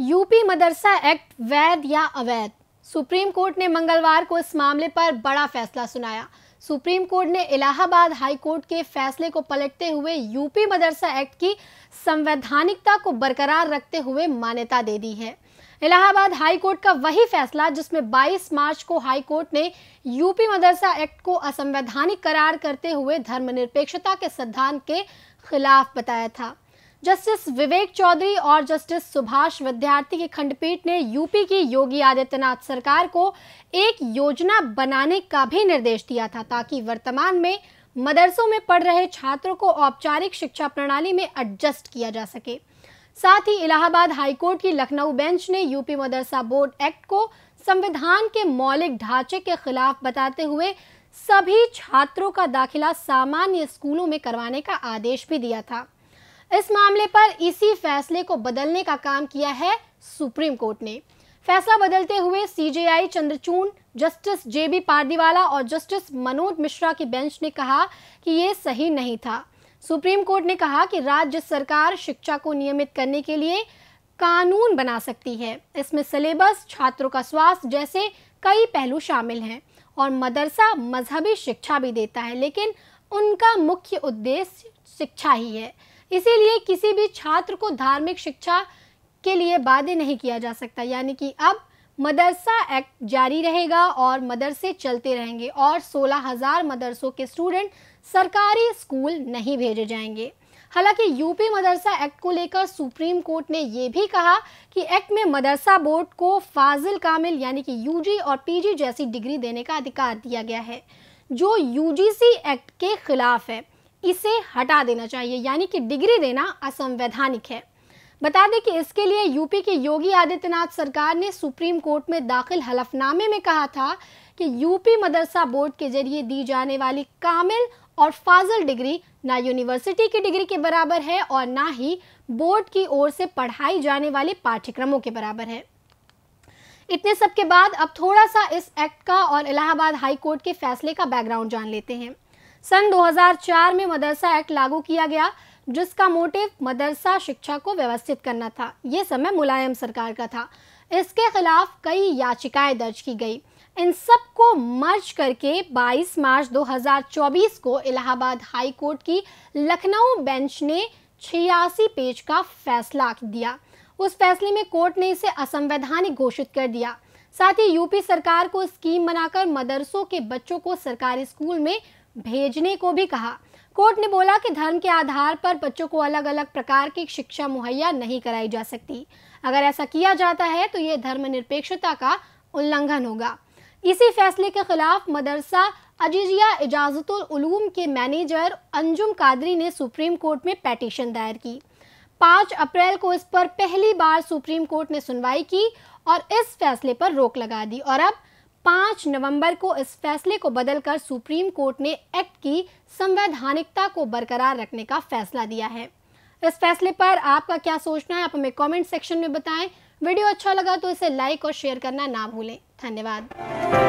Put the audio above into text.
UP madrasa act वैध या अवैध सुप्रीम कोर्ट ने मंगलवार को इस मामले पर बड़ा फैसला सुनाया सुप्रीम कोर्ट ने इलाहाबाद हाई कोर्ट के फैसले को पलटते हुए यूपी मदरसा एक्ट की संवैधानिकता को बरकरार रखते हुए मान्यता दे दी है इलाहाबाद हाई कोर्ट का वही फैसला जिसमें 22 मार्च को हाई कोर्ट ने यूपी मदरसा एक्ट को असंवैधानिक करार करते हुए धर्मनिरपेक्षता के सिद्धांत के खिलाफ बताया था जस्टिस विवेक चौधरी और जस्टिस सुभाष विद्यार्थी की खंडपीठ ने यूपी की योगी आदित्यनाथ सरकार को एक योजना बनाने का भी निर्देश दिया था ताकि वर्तमान में मदरसों में पढ़ रहे छात्रों को औपचारिक शिक्षा प्रणाली में एडजस्ट किया जा सके साथ ही इलाहाबाद हाईकोर्ट की लखनऊ बेंच ने यूपी मदरसा बोर्ड एक्ट को संविधान के मौलिक ढांचे के खिलाफ बताते हुए सभी छात्रों का दाखिला सामान्य स्कूलों में करवाने का आदेश भी दिया था इस मामले पर इसी फैसले को बदलने का काम किया है सुप्रीम कोर्ट ने फैसला बदलते हुए CJI Chandrachud justice JB Pardiwala और जस्टिस मनोज मिश्रा की बेंच ने कहा कि ये सही नहीं था सुप्रीम कोर्ट ने कहा कि राज्य सरकार शिक्षा को नियमित करने के लिए कानून बना सकती है इसमें सिलेबस छात्रों का स्वास्थ्य जैसे कई पहलू शामिल हैं और मदरसा मजहबी शिक्षा भी देता है लेकिन उनका मुख्य उद्देश्य शिक्षा ही है इसीलिए किसी भी छात्र को धार्मिक शिक्षा के लिए बाध्य नहीं किया जा सकता यानी कि अब मदरसा एक्ट जारी रहेगा और मदरसे चलते रहेंगे और सोलह हज़ार मदरसों के स्टूडेंट सरकारी स्कूल नहीं भेजे जाएंगे हालांकि यूपी मदरसा एक्ट को लेकर सुप्रीम कोर्ट ने यह भी कहा कि एक्ट में मदरसा बोर्ड को फाजिल कामिल यानी कि यूजी और पीजी जैसी डिग्री देने का अधिकार दिया गया है जो यूजीसी एक्ट के खिलाफ है इसे हटा देना चाहिए यानी कि डिग्री देना असंवैधानिक है बता दें कि इसके लिए यूपी की योगी आदित्यनाथ सरकार ने सुप्रीम कोर्ट में दाखिल हलफनामे में कहा था कि यूपी मदरसा बोर्ड के जरिए दी जाने वाली कामिल और फाजल डिग्री ना यूनिवर्सिटी की डिग्री के बराबर है और ना ही बोर्ड की ओर से पढ़ाई जाने वाले पाठ्यक्रमों के बराबर है इतने सब के बाद अब थोड़ा सा इस एक्ट का और इलाहाबाद हाई कोर्ट के फैसले का बैकग्राउंड जान लेते हैं सन 2004 में मदरसा एक्ट लागू किया गया जिसका मोटिव मदरसा शिक्षा को व्यवस्थित करना था ये समय मुलायम सरकार का था इसके खिलाफ कई याचिकाएं दर्ज की गई इन सब को मर्ज करके 22 मार्च 2024 को इलाहाबाद हाई कोर्ट की लखनऊ बेंच ने छियासी पेज का फैसला दिया उस फैसले में कोर्ट ने इसे असंवैधानिक घोषित कर दिया साथ ही यूपी सरकार को स्कीम बनाकर मदरसों के बच्चों को सरकारी स्कूल में भेजने को भी कहा कोर्ट ने बोला कि धर्म के आधार पर बच्चों को अलग अलग प्रकार की शिक्षा मुहैया नहीं कराई जा सकती अगर ऐसा किया जाता है तो ये धर्मनिरपेक्षता का उल्लंघन होगा इसी फैसले के खिलाफ मदरसा अजीजिया इजाजत उलूम के मैनेजर अंजुम कादरी ने सुप्रीम कोर्ट में पैटिशन दायर की पाँच अप्रैल को इस पर पहली बार सुप्रीम कोर्ट ने सुनवाई की और इस फैसले पर रोक लगा दी और अब पांच नवंबर को इस फैसले को बदलकर सुप्रीम कोर्ट ने एक्ट की संवैधानिकता को बरकरार रखने का फैसला दिया है इस फैसले पर आपका क्या सोचना है आप हमें कमेंट सेक्शन में बताएं वीडियो अच्छा लगा तो इसे लाइक और शेयर करना ना भूलें धन्यवाद